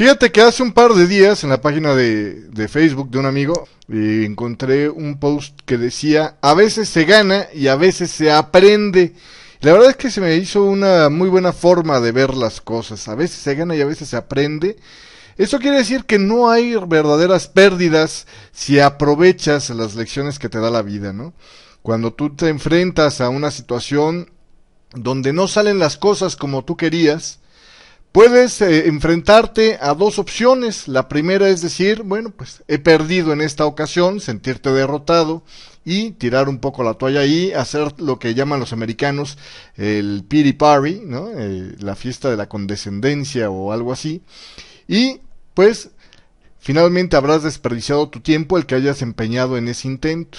Fíjate que hace un par de días en la página de, Facebook de un amigo eh, encontré un post que decía, a veces se gana y a veces se aprende. La verdad es que se me hizo una muy buena forma de ver las cosas. A veces se gana y a veces se aprende. Eso quiere decir que no hay verdaderas pérdidas si aprovechas las lecciones que te da la vida, ¿no? Cuando tú te enfrentas a una situación donde no salen las cosas como tú querías, Puedes eh, enfrentarte a dos opciones. La primera es decir, bueno, pues he perdido en esta ocasión, sentirte derrotado y tirar un poco la toalla y hacer lo que llaman los americanos el pity party, eh, la fiesta de la condescendencia o algo así. Y pues finalmente habrás desperdiciado tu tiempo el que hayas empeñado en ese intento.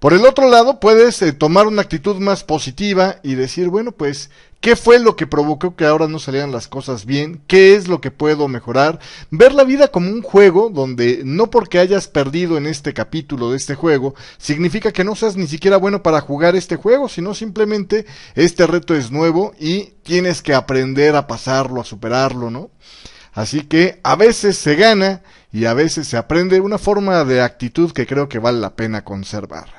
Por el otro lado, puedes eh, tomar una actitud más positiva y decir, bueno, pues, ¿qué fue lo que provocó que ahora no salieran las cosas bien? ¿Qué es lo que puedo mejorar? Ver la vida como un juego donde no porque hayas perdido en este capítulo de este juego, significa que no seas ni siquiera bueno para jugar este juego, sino simplemente este reto es nuevo y tienes que aprender a pasarlo, a superarlo, ¿no? Así que a veces se gana y a veces se aprende una forma de actitud que creo que vale la pena conservar.